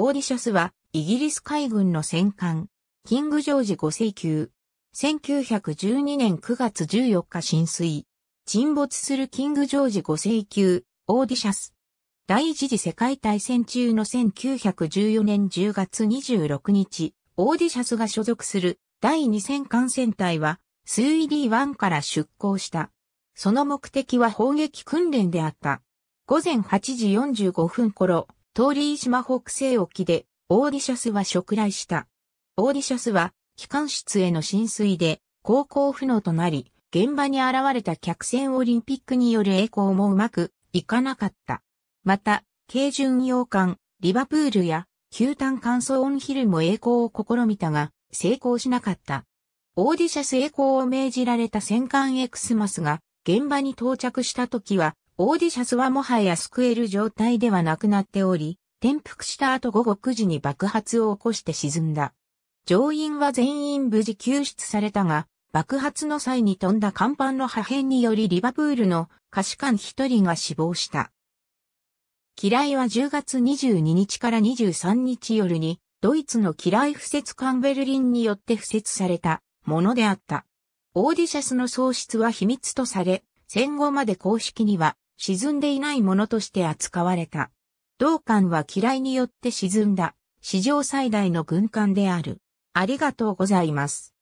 オーディシャスは、イギリス海軍の戦艦、キングジョージ5世級。1912年9月14日浸水。沈没するキングジョージ5世級、オーディシャス。第一次世界大戦中の1914年10月26日、オーディシャスが所属する第2戦艦戦隊は、スーイディ1から出港した。その目的は砲撃訓練であった。午前8時45分頃、通り島北西沖で、オーディシャスは食来した。オーディシャスは、機関室への浸水で、航行不能となり、現場に現れた客船オリンピックによる栄光もうまくいかなかった。また、軽巡洋艦、リバプールや、球団乾燥オンヒルも栄光を試みたが、成功しなかった。オーディシャス栄光を命じられた戦艦エクスマスが、現場に到着した時は、オーディシャスはもはや救える状態ではなくなっており、転覆した後午後9時に爆発を起こして沈んだ。乗員は全員無事救出されたが、爆発の際に飛んだ甲板の破片によりリバプールの可士官一人が死亡した。機雷は10月22日から23日夜に、ドイツの機雷不設艦ベルリンによって不設されたものであった。オーディシャスの喪失は秘密とされ、戦後まで公式には沈んでいないものとして扱われた。同艦は嫌いによって沈んだ、史上最大の軍艦である。ありがとうございます。